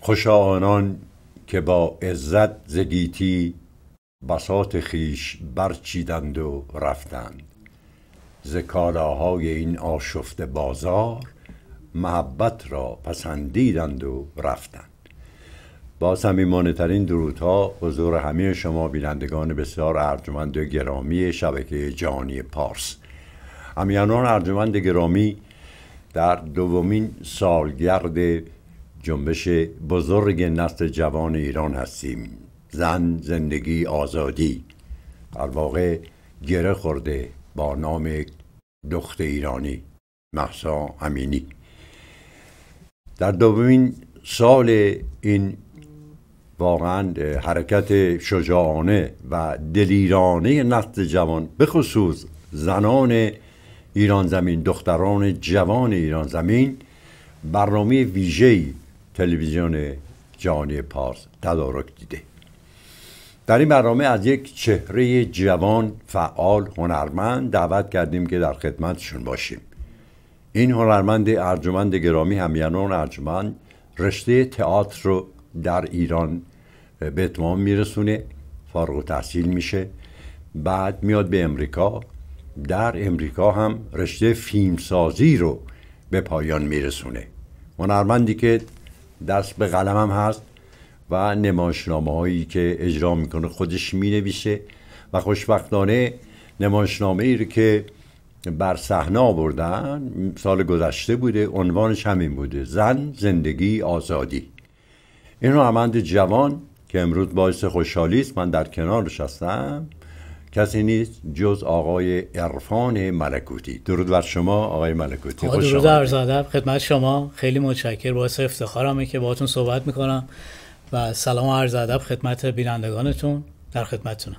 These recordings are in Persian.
خوش آنان که با عزت زگیتی گیتی بساط خویش برچیدند و رفتند ز کالاهای این آشفت بازار محبت را پسندیدند و رفتند با صمیمانهترین درودها حضور همه شما بینندگان بسیار ارجمند و گرامی شبکه جهانی پارس همیانان ارجمند گرامی در دومین سالگرد جنبش بزرگ نسل جوان ایران هستیم زن زندگی آزادی در واقع گره خورده با نام دخت ایرانی محسا امینی در دومین سال این واقعا حرکت شجاعانه و دلیرانه نسل جوان به خصوص زنان ایران زمین دختران جوان ایران زمین برنامه ویژه‌ای تلویزیون جهانی پارس تدارک دیده در این برنامه از یک چهره جوان فعال هنرمند دعوت کردیم که در خدمتشون باشیم این هنرمند ارجمند گرامی همیانون ارجمند رشته تئاتر رو در ایران به اتمام میرسونه فارغ و تحصیل میشه بعد میاد به امریکا در امریکا هم رشته فیلمسازی رو به پایان میرسونه هنرمندی که دست به قلمم هست و نمایشنامه هایی که اجرا میکنه خودش مینویسه و خوشبختانه نمایشنامه ای که بر صحنه آوردن سال گذشته بوده عنوانش همین بوده زن زندگی آزادی این هنرمند جوان که امروز باعث خوشحالی است من در کنارش هستم کسی نیست جز آقای عرفان ملکوتی درود بر شما آقای ملکوتی خوش درود عرض ادب خدمت شما خیلی متشکر باعث افتخارمه که باهاتون صحبت میکنم و سلام و عرض ادب خدمت بینندگانتون در خدمتتونم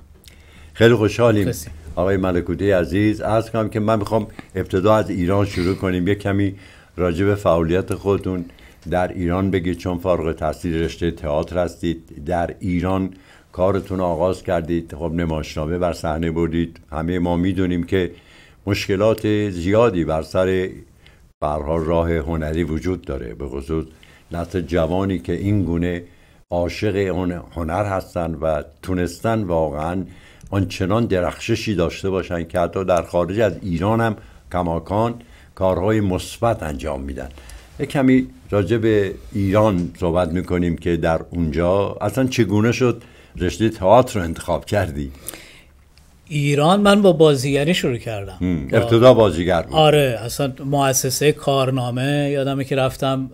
خیلی خوشحالیم آقای ملکوتی عزیز از کنم که من میخوام ابتدا از ایران شروع کنیم یه کمی راجع به فعالیت خودتون در ایران بگید چون فارغ تحصیل رشته تئاتر هستید در ایران کارتون آغاز کردید خب نمایشنامه بر صحنه بردید همه ما میدونیم که مشکلات زیادی بر سر برها راه هنری وجود داره به خصوص نسل جوانی که این گونه عاشق هنر هستن و تونستن واقعا آنچنان درخششی داشته باشن که حتی در خارج از ایران هم کماکان کارهای مثبت انجام میدن کمی راجع به ایران صحبت میکنیم که در اونجا اصلا چگونه شد رشته تئاتر رو انتخاب کردی ایران من با بازیگری شروع کردم ابتدا بازیگر بود آره اصلا مؤسسه کارنامه یادمه که رفتم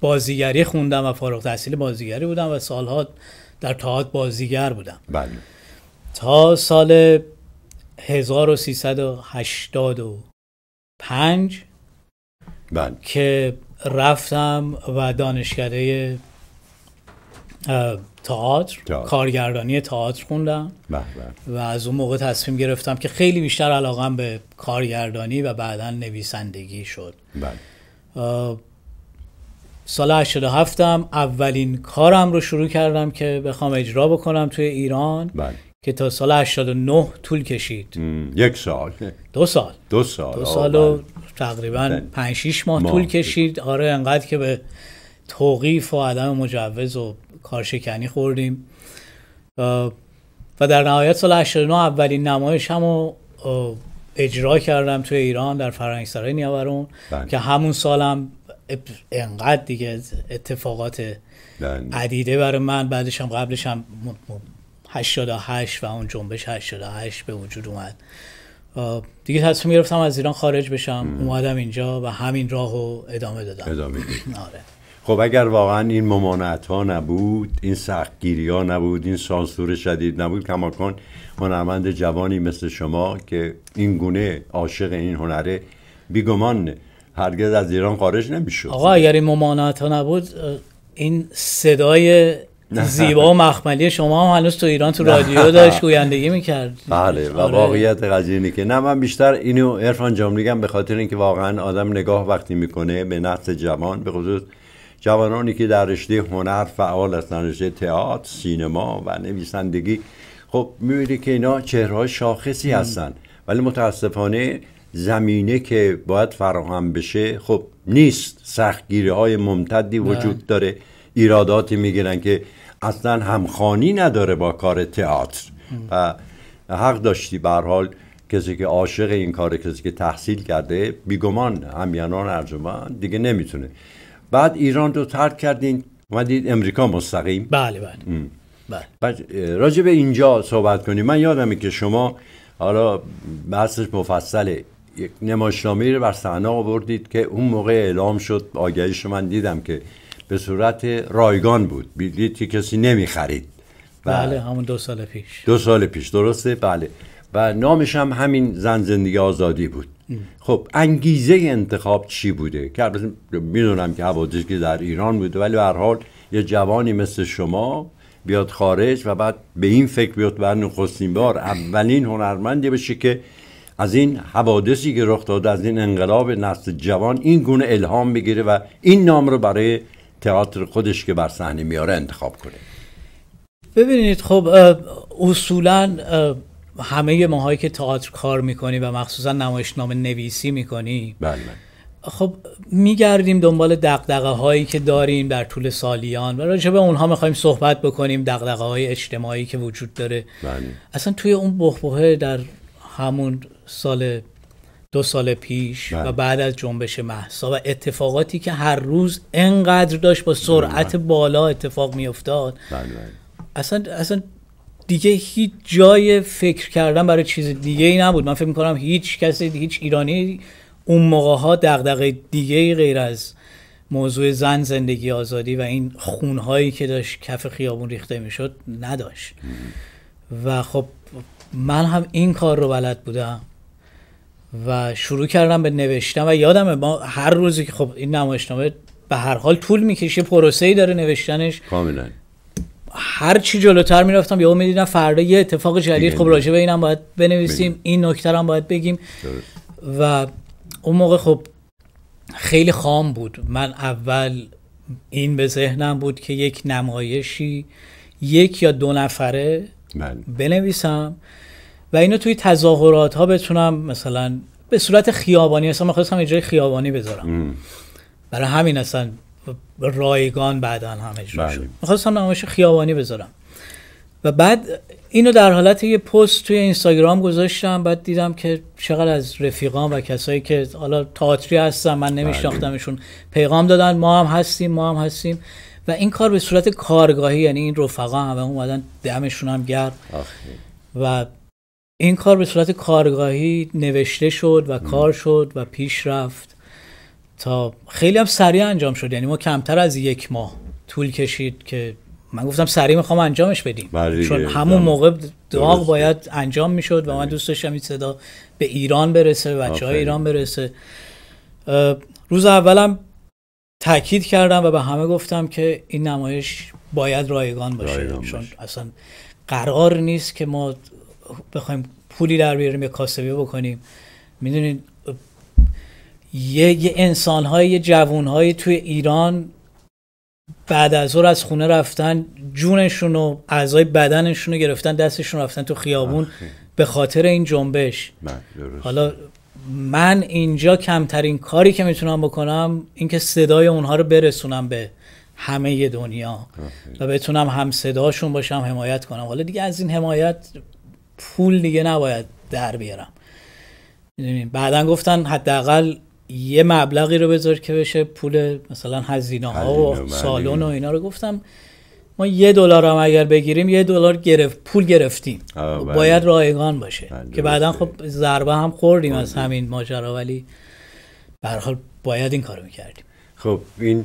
بازیگری خوندم و فارغ تحصیل بازیگری بودم و سالها در تئاتر بازیگر بودم بله تا سال 1385 بله که رفتم و دانشکده تئاتر کارگردانی تئاتر خوندم و از اون موقع تصمیم گرفتم که خیلی بیشتر علاقم به کارگردانی و بعدا نویسندگی شد بله. سال 87 م اولین کارم رو شروع کردم که بخوام اجرا بکنم توی ایران بله. که تا سال 89 طول کشید یک سال دو سال دو سال دو سال و بله. تقریبا 5 6 ماه, ماه طول کشید آره انقدر که به توقیف و عدم مجوز و کارشکنی خوردیم و در نهایت سال 89 اولین نمایش هم اجرا کردم توی ایران در فرهنگسرای نیاورون بله. که همون سالم هم انقدر دیگه اتفاقات بند. بله. عدیده برای من بعدش هم قبلش هم 88 و اون جنبش 88 به وجود اومد دیگه تصمیم گرفتم از ایران خارج بشم اومدم اینجا و همین راه رو ادامه دادم ادامه آره خب اگر واقعا این ممانعت ها نبود این گیری ها نبود این سانسور شدید نبود کماکان هنرمند جوانی مثل شما که این گونه عاشق این هنره بیگمان هرگز از ایران خارج نمیشد آقا اگر این ممانعت ها نبود این صدای زیبا و مخملی شما هنوز تو ایران تو رادیو داشت گویندگی میکرد بله و آره. واقعیت قضیه که نه من بیشتر اینو عرفان جام میگم به خاطر اینکه واقعا آدم نگاه وقتی میکنه به نفس جوان به خصوص جوانانی که در رشته هنر فعال از رشته تئاتر سینما و نویسندگی خب میبینی که اینا چهره شاخصی هستن ولی متاسفانه زمینه که باید فراهم بشه خب نیست سختگیری های ممتدی وجود داره ایراداتی میگیرن که اصلا همخانی نداره با کار تئاتر و حق داشتی حال کسی که عاشق این کار کسی که تحصیل کرده بیگمان همیانان ارجمان دیگه نمیتونه بعد ایران رو ترک کردین اومدید امریکا مستقیم بله بله بله راجع به اینجا صحبت کنیم من یادمه که شما حالا بحثش مفصله یک نمایشنامه رو بر صحنه آوردید که اون موقع اعلام شد آگهیش من دیدم که به صورت رایگان بود بلیتی کسی نمی خرید بله همون دو سال پیش دو سال پیش درسته بله و نامش هم همین زن زندگی آزادی بود خب انگیزه انتخاب چی بوده که البته میدونم که حوادثی که در ایران بوده ولی به حال یه جوانی مثل شما بیاد خارج و بعد به این فکر بیاد بر نخستین بار اولین هنرمندی بشه که از این حوادثی که رخ داده از این انقلاب نسل جوان این گونه الهام بگیره و این نام رو برای تئاتر خودش که بر صحنه میاره انتخاب کنه ببینید خب اصولا همه ماهایی که تئاتر کار میکنی و مخصوصا نمایشنامه نویسی میکنی بله خب میگردیم دنبال دقدقه هایی که داریم در طول سالیان و راجع به اونها میخوایم صحبت بکنیم دقدقه های اجتماعی که وجود داره بله. اصلا توی اون بخبوه در همون سال دو سال پیش و بله. بعد از جنبش محسا و اتفاقاتی که هر روز انقدر داشت با سرعت بله. بالا اتفاق میافتاد بله، اصلا اصلا دیگه هیچ جای فکر کردن برای چیز دیگه ای نبود من فکر میکنم هیچ کسی هیچ ایرانی اون موقع ها دغدغه دیگه ای غیر از موضوع زن زندگی آزادی و این خونهایی که داشت کف خیابون ریخته میشد نداشت و خب من هم این کار رو بلد بودم و شروع کردم به نوشتن و یادمه ما هر روزی که خب این نمایشنامه به هر حال طول میکشه پروسه ای داره نوشتنش کاملا هر چی جلوتر میرفتم یهو میدیدم فردا یه اتفاق جدید خب راجع به اینم باید بنویسیم این نکته هم باید بگیم و اون موقع خب خیلی خام بود من اول این به ذهنم بود که یک نمایشی یک یا دو نفره بله. بنویسم و اینو توی تظاهرات ها بتونم مثلا به صورت خیابانی اصلا میخواستم یه جای خیابانی بذارم برای همین اصلا رایگان بعدا هم اجرا بله. شد میخواستم نمایش خیابانی بذارم و بعد اینو در حالت یه پست توی اینستاگرام گذاشتم بعد دیدم که چقدر از رفیقان و کسایی که حالا تئاتری هستن من نمیشناختمشون بله. پیغام دادن ما هم هستیم ما هم هستیم و این کار به صورت کارگاهی یعنی این رفقا هم اومدن دمشون هم گرم و این کار به صورت کارگاهی نوشته شد و کار شد و پیش رفت تا خیلی هم سریع انجام شد یعنی ما کمتر از یک ماه طول کشید که من گفتم سریع میخوام انجامش بدیم بله چون همون بله. موقع داغ باید انجام میشد و من دوست داشتم این صدا به ایران برسه بچه های ایران برسه روز اولم تاکید کردم و به همه گفتم که این نمایش باید رایگان باشه رایگان چون اصلا قرار نیست که ما بخوایم پولی در بیاریم یا کاسبی بکنیم میدونید یه, یه انسان های یه جوون های توی ایران بعد از ظهر از خونه رفتن جونشون و اعضای بدنشون رو گرفتن دستشون رفتن تو خیابون به خاطر این جنبش بله، حالا من اینجا کمترین کاری که میتونم بکنم اینکه صدای اونها رو برسونم به همه دنیا و بتونم هم صداشون باشم حمایت کنم حالا دیگه از این حمایت پول دیگه نباید در بیارم بعدا گفتن حداقل یه مبلغی رو بذار که بشه پول مثلا هزینه ها و سالن و اینا رو گفتم ما یه دلار هم اگر بگیریم یه دلار گرفت پول گرفتیم خب بله. باید رایگان باشه بله، که بعدا خب ضربه هم خوردیم از همین ماجرا ولی به حال باید این کارو میکردیم خب این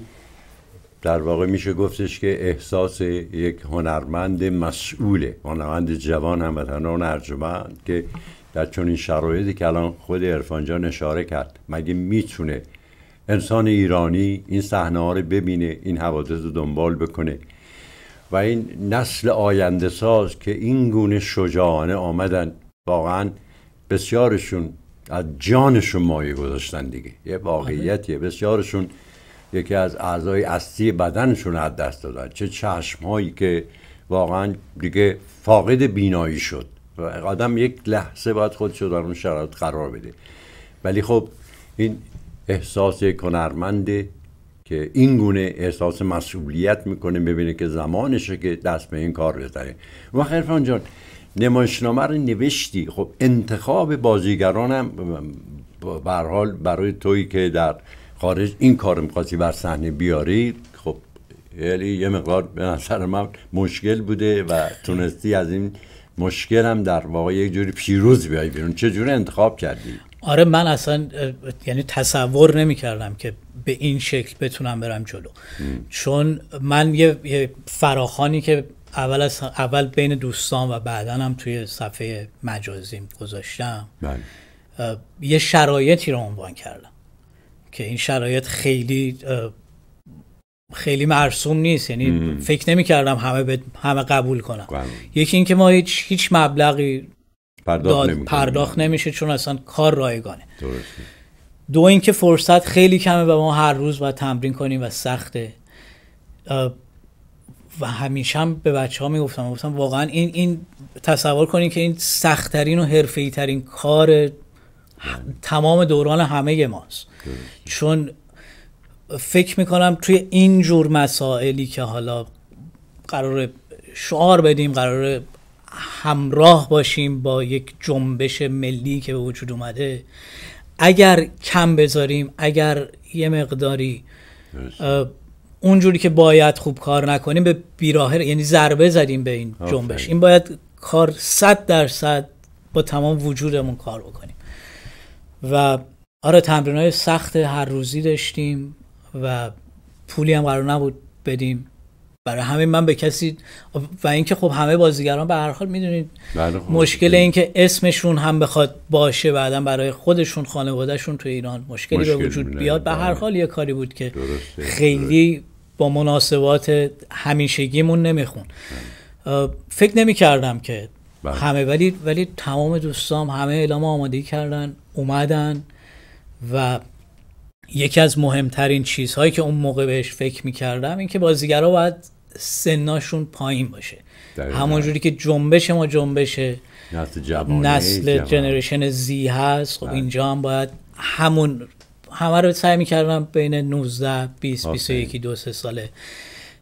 در واقع میشه گفتش که احساس یک هنرمند مسئوله هنرمند جوان هم ارجمند که در این شرایطی که الان خود عرفان جان اشاره کرد مگه میتونه انسان ایرانی این صحنه ها رو ببینه این حوادث رو دنبال بکنه و این نسل آینده ساز که این گونه شجاعانه آمدن واقعا بسیارشون از جانشون مایه گذاشتن دیگه یه واقعیتیه آره. بسیارشون یکی از اعضای اصلی بدنشون از دست دادن چه چشمهایی که واقعا دیگه فاقد بینایی شد آدم یک لحظه باید خودش رو در اون شرایط قرار بده ولی خب این احساس یک که این گونه احساس مسئولیت میکنه ببینه که زمانشه که دست به این کار بزنه و خیرفان جان نمایشنامه رو نوشتی خب انتخاب بازیگران هم حال برای تویی که در خارج این کار میخواستی بر صحنه بیاری خب یعنی یه مقدار به نظر من مشکل بوده و تونستی از این مشکل هم در واقع یک جوری پیروز بیای بیرون چه جوری انتخاب کردی آره من اصلا یعنی تصور نمی کردم که به این شکل بتونم برم جلو چون من یه،, فراخانی که اول از اول بین دوستان و بعدا هم توی صفحه مجازیم گذاشتم بله. یه شرایطی رو عنوان کردم که این شرایط خیلی خیلی مرسوم نیست یعنی فکر نمی کردم همه همه قبول کنم یکی اینکه ما هیچ هیچ مبلغی پرداخت, نمی پرداخت نمیشه چون اصلا کار رایگانه درسته. دو اینکه فرصت خیلی کمه و ما هر روز باید تمرین کنیم و سخته و همیشه هم به بچه ها میگفتم گفتم واقعا این این تصور کنیم که این سختترین و حرفه‌ای ترین کار تمام دوران همه ماست چون فکر میکنم توی این جور مسائلی که حالا قرار شعار بدیم قرار همراه باشیم با یک جنبش ملی که به وجود اومده اگر کم بذاریم اگر یه مقداری اونجوری که باید خوب کار نکنیم به بیراهر یعنی ضربه زدیم به این جنبش این باید کار صد درصد با تمام وجودمون کار بکنیم و آره تمرین های سخت هر روزی داشتیم و پولی هم قرار نبود بدیم برای همه من به کسی و اینکه خب همه بازیگران به هر حال میدونید بله خب. مشکل این که اسمشون هم بخواد باشه بعدا برای خودشون خانوادهشون تو ایران مشکلی به وجود بیاد به هر بله. حال یه کاری بود که خیلی با مناسبات همیشگیمون نمیخون بله. فکر نمی که همه ولی ولی تمام دوستام همه اعلام آمادگی کردن اومدن و یکی از مهمترین چیزهایی که اون موقع بهش فکر میکردم این که بازیگرها باید سناشون پایین باشه همونجوری که جنبش ما جنبشه نسل جنریشن زی هست خب بله. اینجا هم باید همون همه رو سعی میکردم بین 19 20 21 دو سه ساله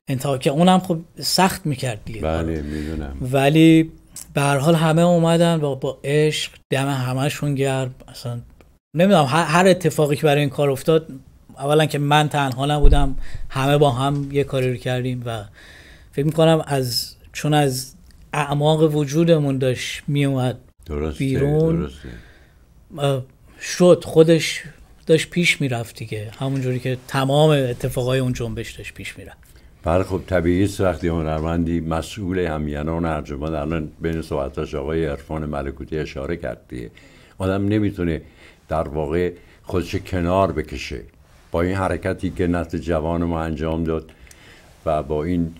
انتها که اونم خب سخت میکرد دیگه بله میدونم ولی به هر حال همه اومدن و با عشق دم همهشون گرم اصلا نمیدونم هر اتفاقی که برای این کار افتاد اولا که من تنها نبودم همه با هم یه کاری رو کردیم و فکر میکنم از چون از اعماق وجودمون داشت میومد بیرون درسته. شد خودش داشت پیش میرفت دیگه همون جوری که تمام اتفاقای اون جنبش داشت پیش میرفت بله خب طبیعی است وقتی هنرمندی مسئول همیانان ارجمند الان بین صحبتاش آقای عرفان ملکوتی اشاره کرد دیگه آدم نمیتونه در واقع خودش کنار بکشه با این حرکتی که نسل جوان ما انجام داد و با این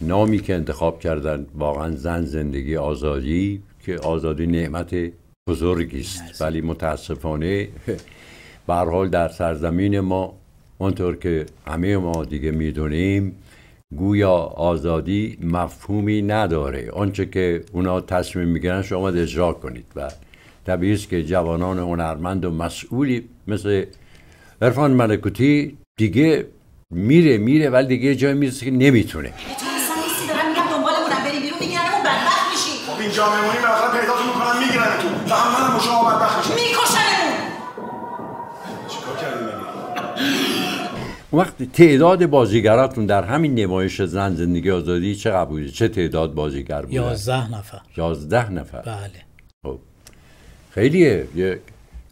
نامی که انتخاب کردن واقعا زن زندگی آزادی که آزادی نعمت بزرگی است ولی متاسفانه به حال در سرزمین ما اونطور که همه ما دیگه میدونیم گویا آزادی مفهومی نداره آنچه که اونا تصمیم میگیرن شما اجرا کنید و طبیعی است که جوانان هنرمند و مسئولی مثل عرفان ملکوتی دیگه میره میره ولی دیگه یه جایی میرسه که نمیتونه خب اون وقت تعداد بازیگراتون در همین نمایش زن زندگی آزادی چه بوده چه تعداد بازیگر بوده یازده نفر یازده نفر بله خیلیه یه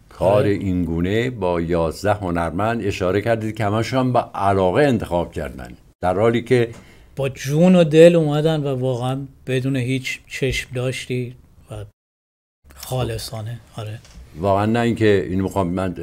کار آره. اینگونه با یازده هنرمند اشاره کردید که همشون با علاقه انتخاب کردن در حالی که با جون و دل اومدن و واقعا بدون هیچ چشم داشتی و خالصانه آره واقعا نه اینکه این میخوام من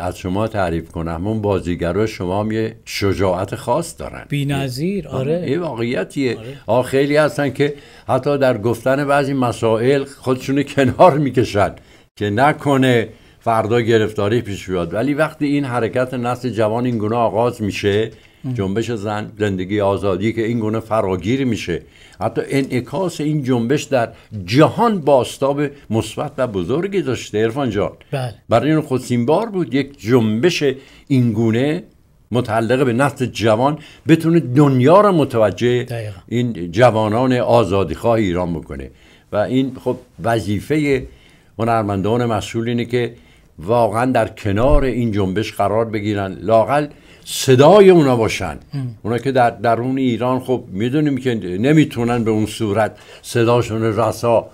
از شما تعریف کنم اون بازیگرا شما هم یه شجاعت خاص دارن بی‌نظیر آره این واقعیتیه آره. خیلی هستن که حتی در گفتن بعضی مسائل خودشونو کنار میکشن که نکنه فردا گرفتاری پیش بیاد ولی وقتی این حرکت نسل جوان این گونه آغاز میشه جنبش زن زندگی آزادی که این گونه فراگیر میشه حتی انعکاس این جنبش در جهان باستاب مثبت و بزرگی داشته ارفان جان بله. برای این بار بود یک جنبش این گونه متعلق به نسل جوان بتونه دنیا رو متوجه دقیقا. این جوانان آزادیخواه ایران بکنه و این خب وظیفه هنرمندان مسئول اینه که واقعا در کنار این جنبش قرار بگیرن لاقل صدای اونا باشن اونا که در درون ایران خب میدونیم که نمیتونن به اون صورت صداشون رسا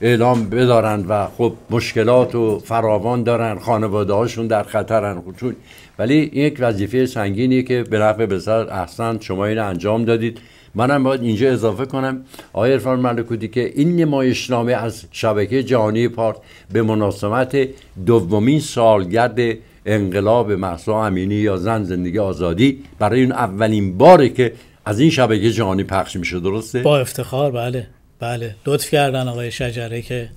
اعلام بدارن و خب مشکلات و فراوان دارن خانواده در خطرن چون ولی یک وظیفه سنگینیه که به نفع بسیار احسن شما این انجام دادید منم باید اینجا اضافه کنم آقای ارفان ملکودی که این نمایشنامه از شبکه جهانی پارت به مناسبت دومین سالگرد انقلاب محسا امینی یا زن زندگی آزادی برای اون اولین باره که از این شبکه جهانی پخش میشه درسته با افتخار بله بله لطف کردن آقای شجره که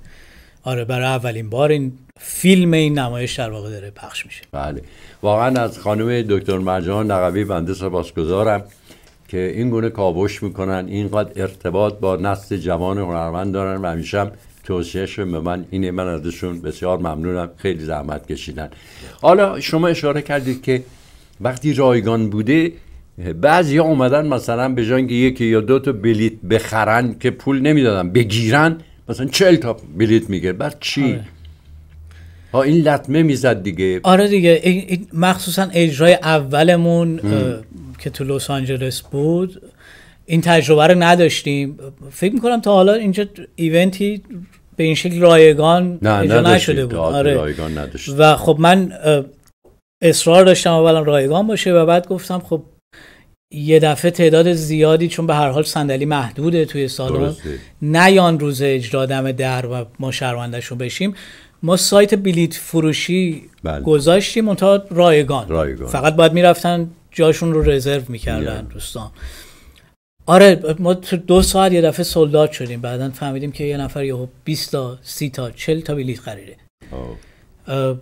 آره برای اولین بار این فیلم این نمایش در واقع داره پخش میشه بله واقعا از خانم دکتر مرجان نقوی بنده سپاسگزارم که این گونه کاوش میکنن اینقدر ارتباط با نسل جوان هنرمند دارن و همیشه هم توصیهشون به من اینه من ازشون بسیار ممنونم خیلی زحمت کشیدن حالا شما اشاره کردید که وقتی رایگان بوده بعضی ها اومدن مثلا به جای که یکی یا دو تا بلیت بخرن که پول نمیدادن بگیرن مثلا چل تا بلیت میگیرن بعد چی آره. ها این لطمه میزد دیگه آره دیگه مخصوصا اجرای اولمون که تو لس آنجلس بود این تجربه رو نداشتیم فکر میکنم تا حالا اینجا ایونتی به این شکل رایگان اجرا نشده بود آره. رایگان و خب من اصرار داشتم اولا رایگان باشه و بعد گفتم خب یه دفعه تعداد زیادی چون به هر حال صندلی محدوده توی سالن نیان روز اجرا دم در و ما شرمندهشون بشیم ما سایت بلیت فروشی بله. گذاشتیم اونتا رایگان. رایگان فقط باید میرفتن جاشون رو رزرو میکردن yeah. دوستان آره ما دو ساعت یه دفعه سلدات شدیم بعدا فهمیدیم که یه نفر یه 20 تا 30 تا 40 تا بلیت خریده خب.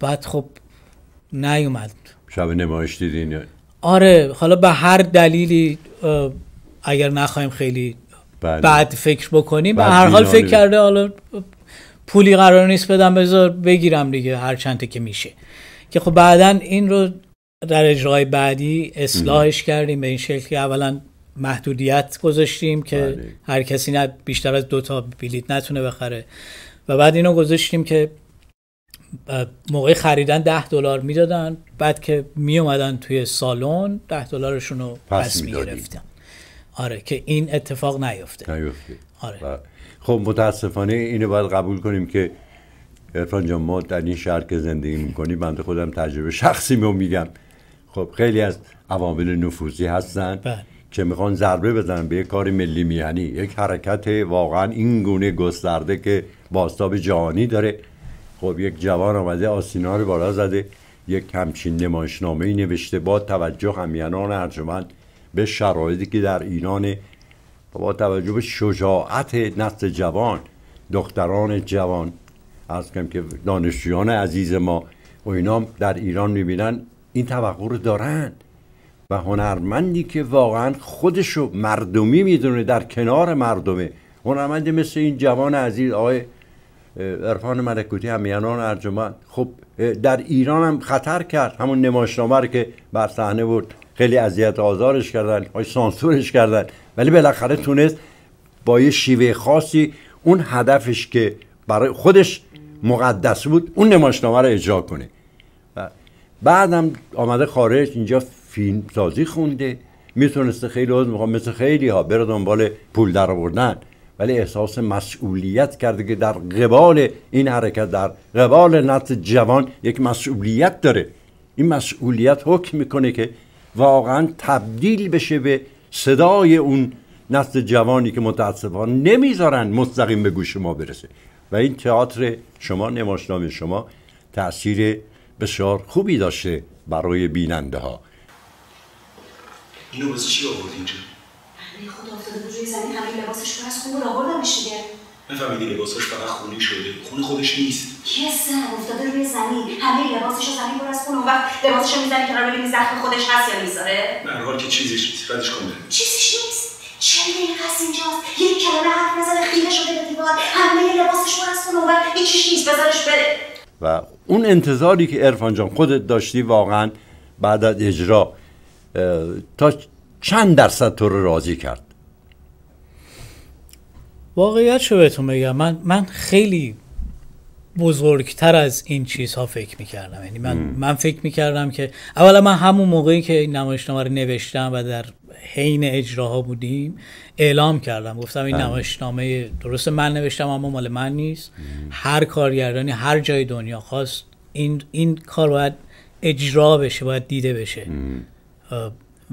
بعد خب نیومد شب نمایش دیدین آره حالا به هر دلیلی اگر نخوایم خیلی بله. بعد فکر بکنیم به هر حال فکر کرده حالا پولی قرار نیست بدم بذار بگیرم دیگه هر چند که میشه که خب بعدا این رو در اجرای بعدی اصلاحش کردیم به این شکل که اولا محدودیت گذاشتیم که بله. هر کسی نه بیشتر از دو تا بلیت نتونه بخره و بعد اینو گذاشتیم که موقع خریدن ده دلار میدادن بعد که می توی سالن ده دلارشون رو پس, پس می آره که این اتفاق نیفته آره بله. خب متاسفانه اینو باید قبول کنیم که ارفان جان ما در این شهر که زندگی میکنیم بنده خودم تجربه شخصی میگم خب خیلی از عوامل نفوذی هستن بله. که میخوان ضربه بزنن به یک کار ملی میهنی یک حرکت واقعا این گونه گسترده که باستاب جهانی داره خب یک جوان آمده آسینا رو بالا زده یک همچین نمایشنامه ای نوشته با توجه همیانان ارجمند به شرایطی که در ایران با توجه به شجاعت نسل جوان دختران جوان از کم که دانشجویان عزیز ما و اینا در ایران میبینن این توقع رو دارن و هنرمندی که واقعا خودشو مردمی میدونه در کنار مردمه هنرمندی مثل این جوان عزیز آقای عرفان ملکوتی همیانان ارجمند خب در ایران هم خطر کرد همون نمایشنامه که بر صحنه بود خیلی اذیت آزارش کردن آقای سانسورش کردن ولی بالاخره تونست با یه شیوه خاصی اون هدفش که برای خودش مقدس بود اون نمایشنامه رو اجرا کنه بعدم آمده خارج اینجا فیلم سازی خونده میتونسته خیلی از مثل خیلی ها بره دنبال پول در آوردن ولی احساس مسئولیت کرده که در قبال این حرکت در قبال نت جوان یک مسئولیت داره این مسئولیت حکم میکنه که واقعا تبدیل بشه به صدای اون نسل جوانی که متاسفان نمیذارن مستقیم به گوش ما برسه و این تئاتر شما نماشنامه شما تاثیر بسیار خوبی داشته برای بیننده ها اینو واسه چی آورد اینجا؟ بله، خدا افتاده روی همه لباسش رو از خوب نمیشه دیگه نفهمیدی لباسش فقط خونی شده خون خودش نیست یه سر افتاده روی زمین همه لباسش رو زمین پر از اون وقت لباسش میزنی کنار ببینی زخم خودش هست یا میذاره نه حال که چیزیش نیست ردش کنه چیزیش نیست چه قصد اینجاست یک کلمه حرف نزنه خیره شده به دیوار همه لباسش رو از خون اون وقت هیچیش نیست بذارش بره و اون انتظاری که ارفان جان خودت داشتی واقعا بعد از اجرا تا چند درصد تو رو راضی کرد واقعیت شو بهتون بگم من من خیلی بزرگتر از این چیزها فکر میکردم یعنی من من فکر میکردم که اولا من همون موقعی که این نمایشنامه رو نوشتم و در حین اجراها بودیم اعلام کردم گفتم این بله. نمایشنامه درست من نوشتم اما مال من نیست هر کارگردانی هر جای دنیا خواست این این کار باید اجرا بشه باید دیده بشه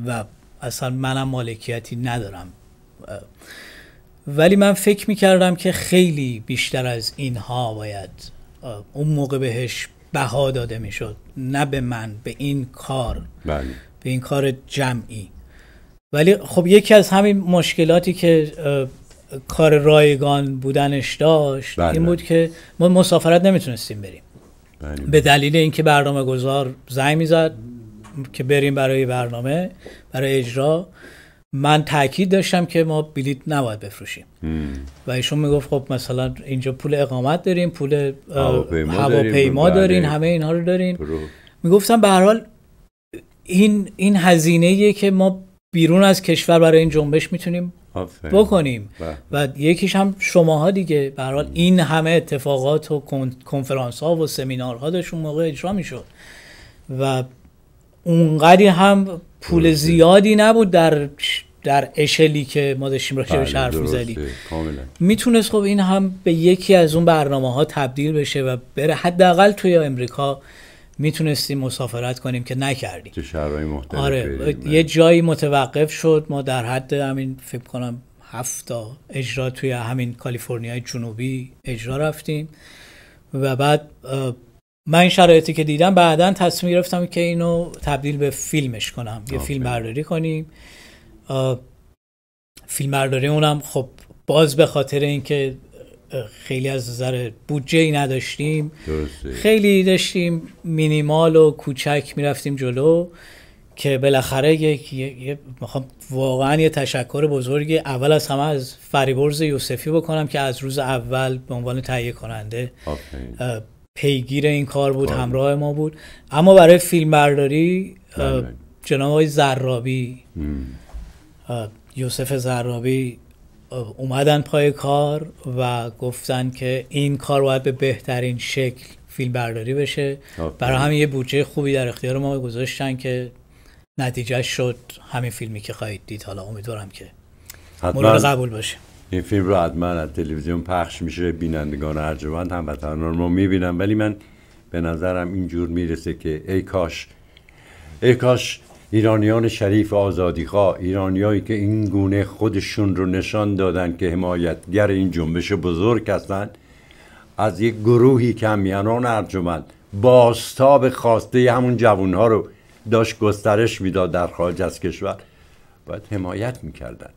و اصلا منم مالکیتی ندارم ولی من فکر میکردم که خیلی بیشتر از اینها باید اون موقع بهش بها داده میشد نه به من به این کار بله. به این کار جمعی ولی خب یکی از همین مشکلاتی که کار رایگان بودنش داشت بله، این بله. بود که ما مسافرت نمیتونستیم بریم به دلیل اینکه برنامه گذار زنگ زد که بریم برای برنامه برای اجرا من تاکید داشتم که ما بلیت نباید بفروشیم و ایشون میگفت خب مثلا اینجا پول اقامت داریم پول هواپیما, داریم بله. همه اینها رو داریم میگفتم به حال این این هزینه که ما بیرون از کشور برای این جنبش میتونیم بکنیم بله. و یکیش هم شماها دیگه به حال این همه اتفاقات و کنفرانس ها و سمینارها داشت اون موقع اجرا میشد و اونقدی هم پول زیادی نبود در در اشلی که ما داشتیم راجع بهش بله، حرف میزدیم میتونست خب این هم به یکی از اون برنامه ها تبدیل بشه و بره حداقل توی امریکا میتونستیم مسافرت کنیم که نکردیم تو شهرهای مختلف آره یه جایی متوقف شد ما در حد همین فکر کنم هفت اجرا توی همین کالیفرنیای جنوبی اجرا رفتیم و بعد من این شرایطی که دیدم بعدا تصمیم گرفتم که اینو تبدیل به فیلمش کنم یه فیلم برداری کنیم فیلم برداری اونم خب باز به خاطر اینکه خیلی از نظر بودجه ای نداشتیم خیلی داشتیم مینیمال و کوچک میرفتیم جلو که بالاخره یک میخوام واقعا یه تشکر بزرگی اول از همه از فریبرز یوسفی بکنم که از روز اول به عنوان تهیه کننده پیگیر این کار بود آره. همراه ما بود اما برای فیلم برداری بله. جناب های زرابی یوسف زرابی اومدن پای کار و گفتن که این کار باید به بهترین شکل فیلم برداری بشه برای همین یه بودجه خوبی در اختیار ما گذاشتن که نتیجه شد همین فیلمی که خواهید دید حالا امیدوارم که مورد قبول باشه این فیلم رو حتما از تلویزیون پخش میشه بینندگان ارجمند هم وطنان رو میبینن ولی من به نظرم اینجور میرسه که ای کاش ای کاش ایرانیان شریف آزادیخواه ایرانیایی که این گونه خودشون رو نشان دادن که حمایتگر این جنبش بزرگ هستند از یک گروهی کمیانان ارجمند باستاب خواسته همون جوانها رو داشت گسترش میداد در خارج از کشور باید حمایت میکردن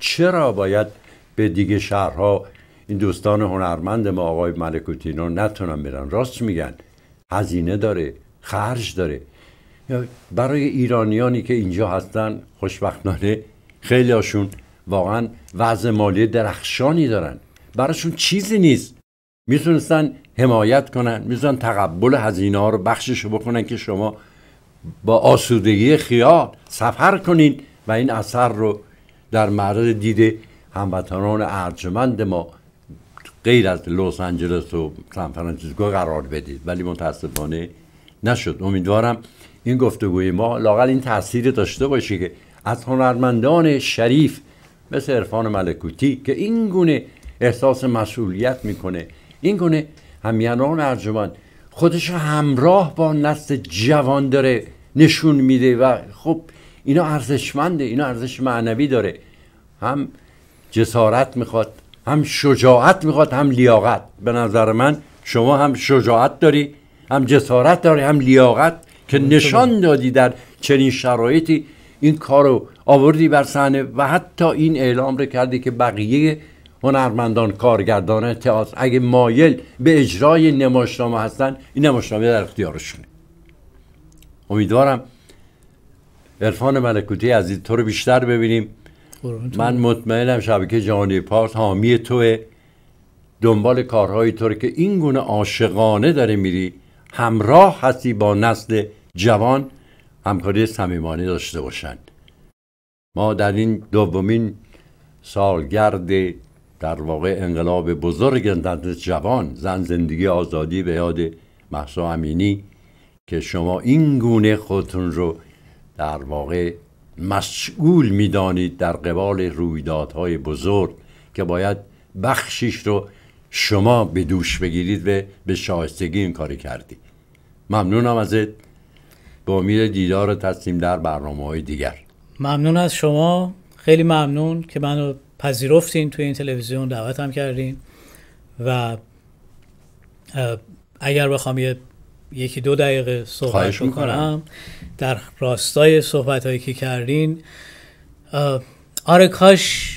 چرا باید به دیگه شهرها این دوستان هنرمند ما آقای رو نتونن برن راست میگن هزینه داره خرج داره برای ایرانیانی که اینجا هستن خوشبختانه خیلی هاشون واقعا وضع مالی درخشانی دارن براشون چیزی نیست میتونستن حمایت کنن میتونن تقبل هزینه ها رو بخشش بکنن که شما با آسودگی خیال سفر کنین و این اثر رو در معرض دیده هموطنان ارجمند ما غیر از لس آنجلس و سان فرانسیسکو قرار بدید ولی متاسفانه نشد امیدوارم این گفتگوی ما لاقل این تاثیر داشته باشه که از هنرمندان شریف مثل عرفان ملکوتی که این گونه احساس مسئولیت میکنه این گونه همیانان ارجمند خودش همراه با نسل جوان داره نشون میده و خب اینا ارزشمنده اینا ارزش معنوی داره هم جسارت میخواد هم شجاعت میخواد هم لیاقت به نظر من شما هم شجاعت داری هم جسارت داری هم لیاقت که خب، نشان دادی در چنین شرایطی این کارو آوردی بر صحنه و حتی این اعلام رو کردی که بقیه هنرمندان کارگردان تئاتر اگه مایل به اجرای نمایشنامه هستن این نمایشنامه در اختیارشونه امیدوارم عرفان ملکوتی عزیز تو رو بیشتر ببینیم من مطمئنم شبکه جهانی پارس حامی توه دنبال کارهای تو که این گونه عاشقانه داره میری همراه هستی با نسل جوان همکاری صمیمانه داشته باشند ما در این دومین سالگرد در واقع انقلاب بزرگ نسل جوان زن زندگی آزادی به یاد محسا امینی که شما این گونه خودتون رو در واقع مشغول میدانید در قبال رویدادهای بزرگ که باید بخشیش رو شما به دوش بگیرید و به شایستگی این کاری کردید ممنونم ازت به امید دیدار تصمیم در برنامه های دیگر ممنون از شما خیلی ممنون که منو پذیرفتین توی این تلویزیون دعوتم کردین و اگر بخوام یه یکی دو دقیقه صحبت بکنم در راستای صحبت هایی که کردین آره کاش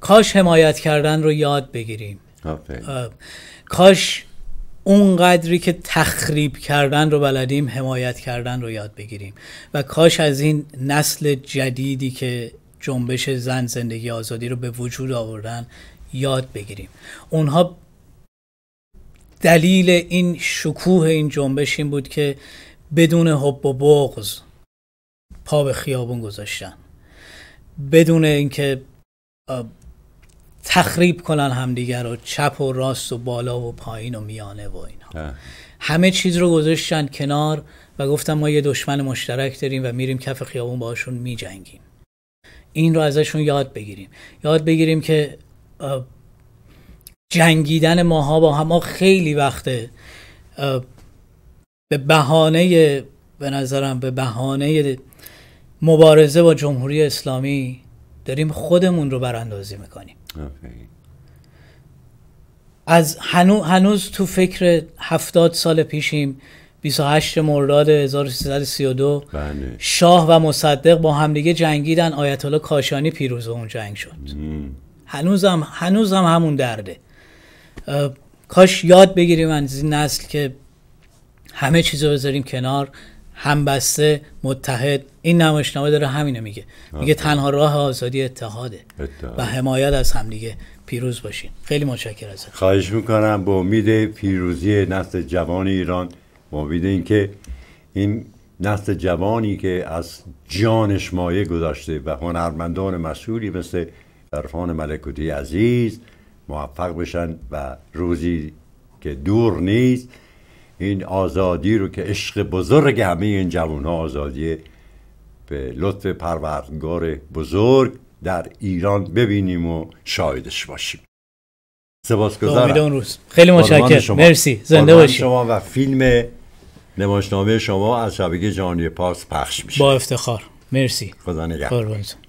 کاش حمایت کردن رو یاد بگیریم کاش اون قدری که تخریب کردن رو بلدیم حمایت کردن رو یاد بگیریم و کاش از این نسل جدیدی که جنبش زن زندگی آزادی رو به وجود آوردن یاد بگیریم اونها دلیل این شکوه این جنبش این بود که بدون حب و بغز پا به خیابون گذاشتن بدون اینکه تخریب کنن همدیگر رو چپ و راست و بالا و پایین و میانه و اینا همه چیز رو گذاشتن کنار و گفتن ما یه دشمن مشترک داریم و میریم کف خیابون باشون میجنگیم این رو ازشون یاد بگیریم یاد بگیریم که جنگیدن ماها با هم خیلی وقته به بهانه به نظرم به بهانه مبارزه با جمهوری اسلامی داریم خودمون رو براندازی میکنیم از هنوز, هنوز تو فکر هفتاد سال پیشیم 28 مرداد 1332 بله. شاه و مصدق با همدیگه جنگیدن آیت الله کاشانی پیروز اون جنگ شد مم. هنوزم هنوز هم همون درده کاش یاد بگیریم از این نسل که همه چیز رو بذاریم کنار همبسته متحد این نمایشنامه داره همینو میگه میگه تنها راه آزادی اتحاده و حمایت از همدیگه پیروز باشین خیلی متشکر ازش خواهش میکنم با امید پیروزی نسل جوان ایران با امید اینکه این نسل جوانی که از جانش مایه گذاشته و هنرمندان مسئولی مثل عرفان ملکوتی عزیز موفق بشن و روزی که دور نیست این آزادی رو که عشق بزرگ همه این جوان ها آزادی به لطف پروردگار بزرگ در ایران ببینیم و شاهدش باشیم سپاسگزارم اون روز خیلی متشکرم مرسی زنده باشیم شما و فیلم نمایشنامه شما از شبکه جهانی پارس پخش میشه با افتخار مرسی خدا نگهدار